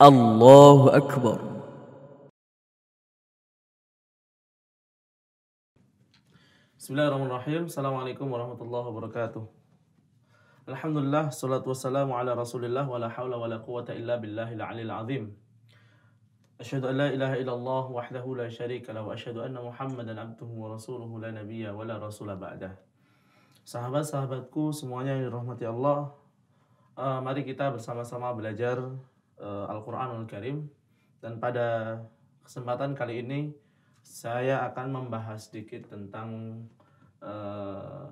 الله أكبر بسم الله الرحمن الرحيم السلام عليكم ورحمة الله وبركاته الحمد لله الصلاة والسلام على رسول الله ولا حول ولا قوة إلا بالله العلي العظيم أشهد أن لا إله إلا الله وحده لا شريك له وأشهد أن محمدا عبده ورسوله لا نبي ولا رسول بعده Sahabat-sahabatku semuanya yang dirahmati Allah, uh, mari kita bersama-sama belajar uh, Al-Quranul Karim dan pada kesempatan kali ini saya akan membahas sedikit tentang uh,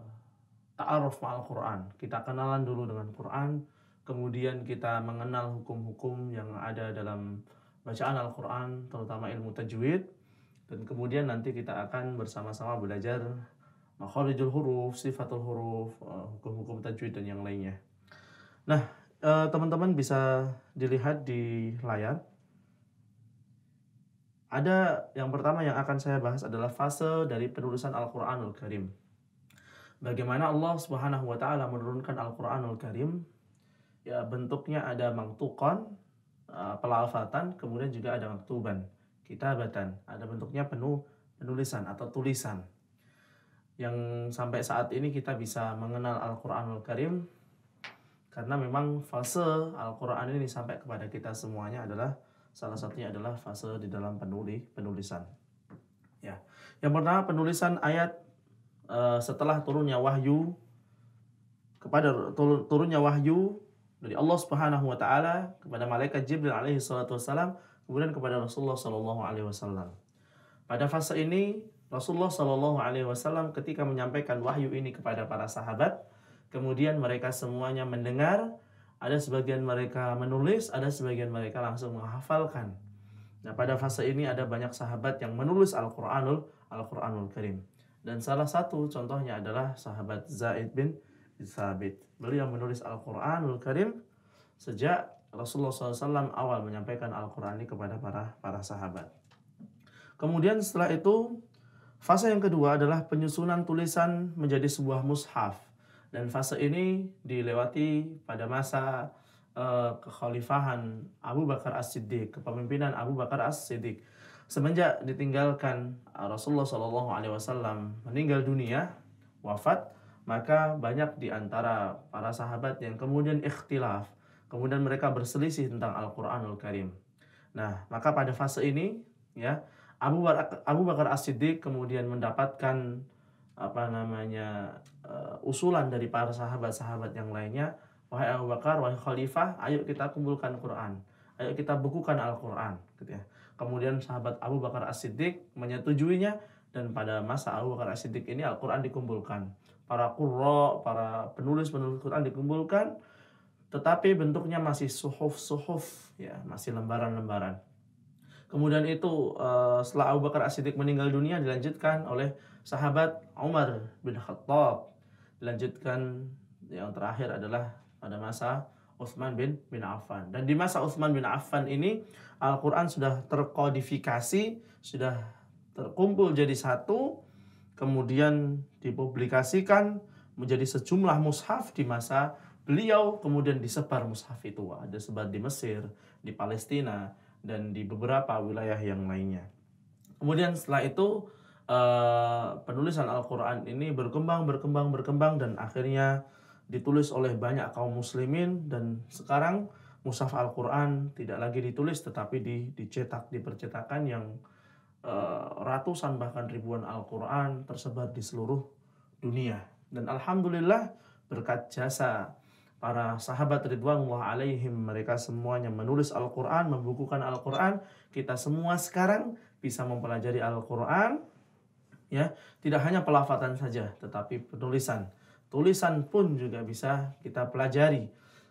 ta'aruf ma'al Quran. Kita kenalan dulu dengan Quran, kemudian kita mengenal hukum-hukum yang ada dalam bacaan Al-Quran, terutama ilmu tajwid, dan kemudian nanti kita akan bersama-sama belajar makharijul huruf, sifatul huruf, eh, hukum-hukum tajwid dan yang lainnya. Nah, Eh, teman-teman bisa dilihat di layar. Ada yang pertama yang akan saya bahas adalah fase dari penulisan Al-Qur'anul Karim. Bagaimana Allah Subhanahu wa taala menurunkan Al-Qur'anul Karim? Ya, bentuknya ada mangtukon uh, eh, pelafatan, kemudian juga ada maktuban, kitabatan. Ada bentuknya penuh penulisan atau tulisan. Yang sampai saat ini kita bisa mengenal Al-Qur'anul Karim karena memang fase Al-Quran ini sampai kepada kita semuanya adalah salah satunya adalah fase di dalam penulis penulisan ya yang pertama penulisan ayat uh, setelah turunnya wahyu kepada turunnya wahyu dari Allah Subhanahu wa taala kepada malaikat Jibril alaihi salatu kemudian kepada Rasulullah sallallahu alaihi wasallam. Pada fase ini Rasulullah sallallahu alaihi wasallam ketika menyampaikan wahyu ini kepada para sahabat Kemudian mereka semuanya mendengar, ada sebagian mereka menulis, ada sebagian mereka langsung menghafalkan. Nah, pada fase ini ada banyak sahabat yang menulis Al-Qur'anul Al-Qur'anul Karim. Dan salah satu contohnya adalah sahabat Zaid bin Thabit. Beliau menulis Al-Qur'anul Karim sejak Rasulullah SAW awal menyampaikan Al-Qur'an ini kepada para para sahabat. Kemudian setelah itu fase yang kedua adalah penyusunan tulisan menjadi sebuah mushaf. Dan fase ini dilewati pada masa uh, kekhalifahan Abu Bakar As-Siddiq, kepemimpinan Abu Bakar As-Siddiq. Semenjak ditinggalkan eh, Rasulullah Shallallahu Alaihi Wasallam meninggal dunia, wafat, maka banyak di antara para sahabat yang kemudian ikhtilaf, kemudian mereka berselisih tentang Al-Qur'anul Karim. Nah, maka pada fase ini ya Abu Bakar, Abu Bakar As-Siddiq kemudian mendapatkan apa namanya uh, usulan dari para sahabat-sahabat yang lainnya wahai Abu Bakar wahai Khalifah ayo kita kumpulkan Quran ayo kita bukukan Al-Quran gitu ya kemudian sahabat Abu Bakar As-Siddiq menyetujuinya dan pada masa Abu Bakar As-Siddiq ini Al-Quran dikumpulkan para kurro para penulis-penulis Quran dikumpulkan tetapi bentuknya masih suhuf-suhuf ya masih lembaran-lembaran kemudian itu uh, setelah Abu Bakar As-Siddiq meninggal dunia dilanjutkan oleh sahabat Umar bin Khattab. Dilanjutkan yang terakhir adalah pada masa Utsman bin bin Affan. Dan di masa Utsman bin Affan ini Al-Qur'an sudah terkodifikasi, sudah terkumpul jadi satu, kemudian dipublikasikan menjadi sejumlah mushaf di masa beliau, kemudian disebar mushaf itu. Ada sebar di Mesir, di Palestina, dan di beberapa wilayah yang lainnya. Kemudian setelah itu uh, penulisan Al-Quran ini berkembang, berkembang, berkembang dan akhirnya ditulis oleh banyak kaum muslimin dan sekarang mushaf Al-Quran tidak lagi ditulis tetapi di, dicetak dipercetakan yang uh, ratusan bahkan ribuan Al-Quran tersebar di seluruh dunia dan alhamdulillah berkat jasa para sahabat ridwanullah alaihim mereka semuanya menulis Al-Qur'an, membukukan Al-Qur'an. Kita semua sekarang bisa mempelajari Al-Qur'an ya tidak hanya pelafatan saja tetapi penulisan tulisan pun juga bisa kita pelajari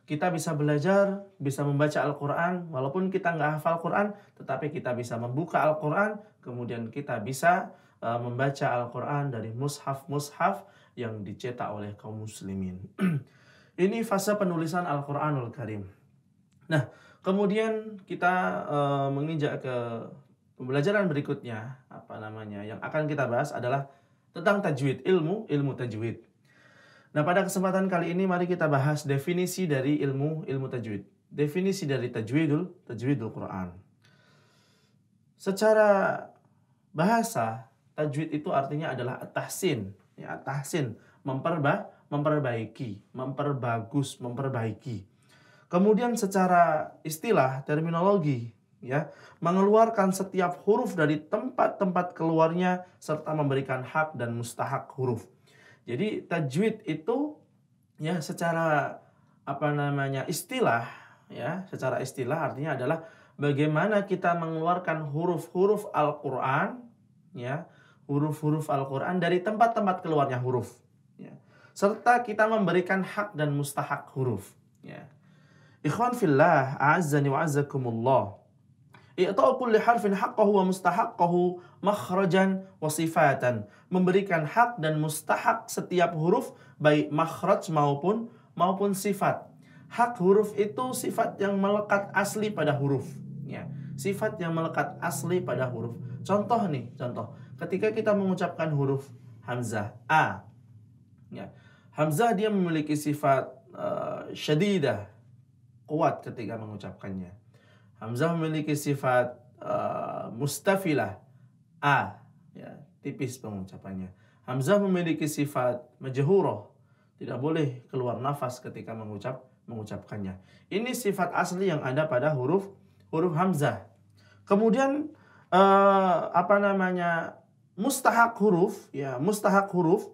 kita bisa belajar bisa membaca Al-Quran walaupun kita nggak hafal Quran tetapi kita bisa membuka Al-Quran kemudian kita bisa uh, membaca Al-Quran dari mushaf-mushaf yang dicetak oleh kaum muslimin ini fase penulisan Al-Quranul Karim nah kemudian kita uh, menginjak ke pembelajaran berikutnya apa namanya yang akan kita bahas adalah tentang tajwid ilmu ilmu tajwid. Nah, pada kesempatan kali ini mari kita bahas definisi dari ilmu ilmu tajwid. Definisi dari tajwidul tajwidul Quran. Secara bahasa, tajwid itu artinya adalah tahsin ya tahsin memperba memperbaiki, memperbagus, memperbaiki. Kemudian secara istilah terminologi ya, mengeluarkan setiap huruf dari tempat-tempat keluarnya serta memberikan hak dan mustahak huruf. Jadi tajwid itu ya secara apa namanya istilah ya, secara istilah artinya adalah bagaimana kita mengeluarkan huruf-huruf Al-Qur'an ya, huruf-huruf Al-Qur'an dari tempat-tempat keluarnya huruf ya. Serta kita memberikan hak dan mustahak huruf ya. Ikhwan fillah, a'azzani wa I'ta'u kulli harfin haqqahu wa mustahaqqahu makhrajan wa sifatan. Memberikan hak dan mustahak setiap huruf baik makhraj maupun maupun sifat. Hak huruf itu sifat yang melekat asli pada huruf. Ya. Sifat yang melekat asli pada huruf. Contoh nih, contoh. Ketika kita mengucapkan huruf hamzah a. Ya. Hamzah dia memiliki sifat uh, syadidah, kuat ketika mengucapkannya Hamzah memiliki sifat uh, mustafilah a ya tipis pengucapannya. Hamzah memiliki sifat majhuroh tidak boleh keluar nafas ketika mengucap mengucapkannya. Ini sifat asli yang ada pada huruf huruf hamzah. Kemudian uh, apa namanya? mustahak huruf ya, mustahak huruf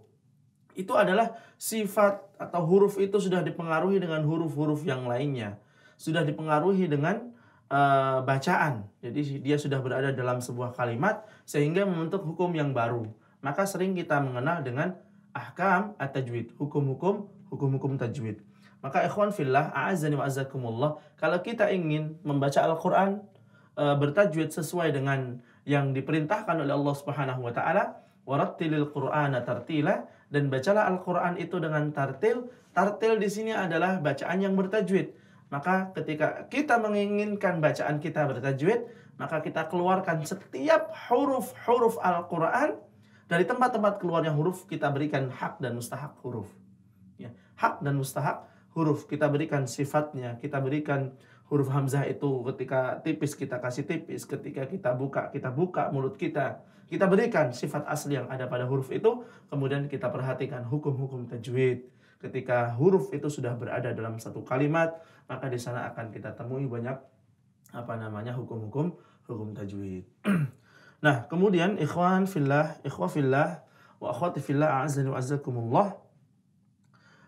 itu adalah sifat atau huruf itu sudah dipengaruhi dengan huruf-huruf yang lainnya. Sudah dipengaruhi dengan uh, bacaan. Jadi dia sudah berada dalam sebuah kalimat sehingga membentuk hukum yang baru. Maka sering kita mengenal dengan ahkam atau tajwid hukum-hukum hukum-hukum tajwid. Maka ikhwan fillah, a'azani wa azakumullah, kalau kita ingin membaca Al-Qur'an e, bertajwid sesuai dengan yang diperintahkan oleh Allah Subhanahu wa taala, warattilil Qur'ana tartila dan bacalah Al-Qur'an itu dengan tartil. Tartil di sini adalah bacaan yang bertajwid maka ketika kita menginginkan bacaan kita bertajwid, maka kita keluarkan setiap huruf-huruf Al-Quran dari tempat-tempat keluarnya huruf kita berikan hak dan mustahak huruf. Ya, hak dan mustahak huruf kita berikan sifatnya, kita berikan huruf hamzah itu ketika tipis kita kasih tipis, ketika kita buka kita buka mulut kita. Kita berikan sifat asli yang ada pada huruf itu, kemudian kita perhatikan hukum-hukum tajwid ketika huruf itu sudah berada dalam satu kalimat, maka di sana akan kita temui banyak apa namanya hukum-hukum hukum tajwid. nah, kemudian ikhwan fillah, ikhwah fillah, wa akhwati fillah a'azzani wa azzakumullah.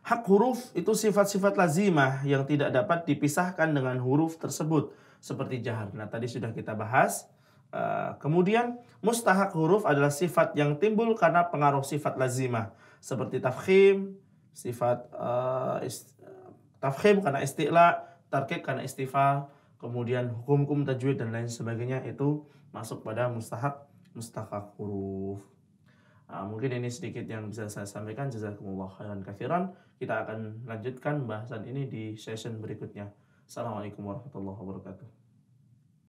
Hak huruf itu sifat-sifat lazimah yang tidak dapat dipisahkan dengan huruf tersebut seperti jahar. Nah, tadi sudah kita bahas. Uh, kemudian mustahak huruf adalah sifat yang timbul karena pengaruh sifat lazimah seperti tafkhim, sifat uh, tafkhim karena istila, tarkib karena istifa, kemudian hukum-hukum tajwid dan lain sebagainya itu masuk pada mustahak mustahak huruf. Uh, mungkin ini sedikit yang bisa saya sampaikan. Jazakumullah khairan kafiran Kita akan lanjutkan bahasan ini di session berikutnya. Assalamualaikum warahmatullahi wabarakatuh.